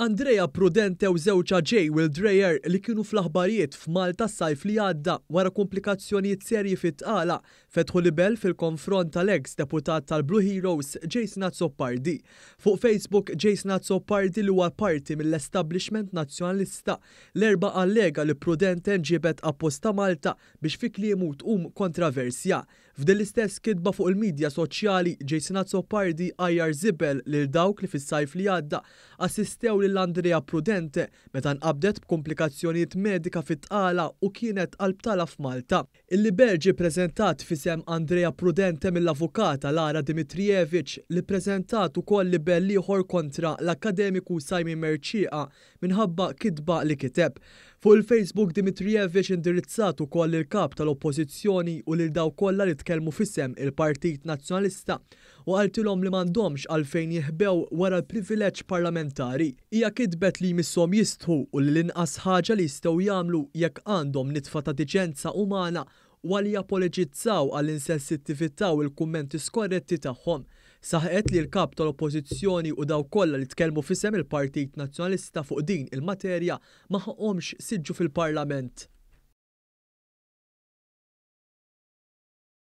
Andrea Prudente u żewġa J. Will Dreyer li kienu fl-aħbarijiet f'Malta sajf li għadda wara komplikazzjonijiet serji fit-tqala fetħu libel fil-konfront tal-ex deputat tal-Blue Heroes Jason Azzopardi. Fuq Facebook Jason Azzopardi li huwa parti mill-establishment nazzjonalista l-erba allega li Prudente nġibet apposta Malta biex fi kliemu tqum kontroversja. F'din l-istess kidba fuq il-medja soċjali Jason Azzopardi għajjar zibel lil dawk li fis-sajf li għadda assistew l Andrea Prudente meta nqabdet b'komplikazzjonijiet medika fit-tqala u kienet qalb tala f'Malta. il Belġi prezentat fisem Andrea Prudente mill-avukata Lara Dimitrijevic li u ukoll li ieħor kontra l-akademiku Simon Merċieqa minħabba kitba li kiteb. Fuq il-Facebook Dimitrijevic indirizzat ukoll il-kap tal-oppożizzjoni u lil daw kollha li tkellmu fissem il-Partit Nazzjonalista u għaltilhom li m'għandhomx għalfejn jihbew wara l-privileġġ parlamentari. Hija kitbet li missom jistħu u li l-inqas ħaġa li jistgħu jagħmlu jekk għandhom nitfa ta' diċenza umana għal japoloġizzaw għal insensittività u l-kummenti skorretti tagħhom. saħet li l-kap tal-oppożizzjoni u daw kollha li tkellmu fissem il-Partit Nazzjonalista fuq din il-materja ma ħaqhomx siġġu fil-Parlament.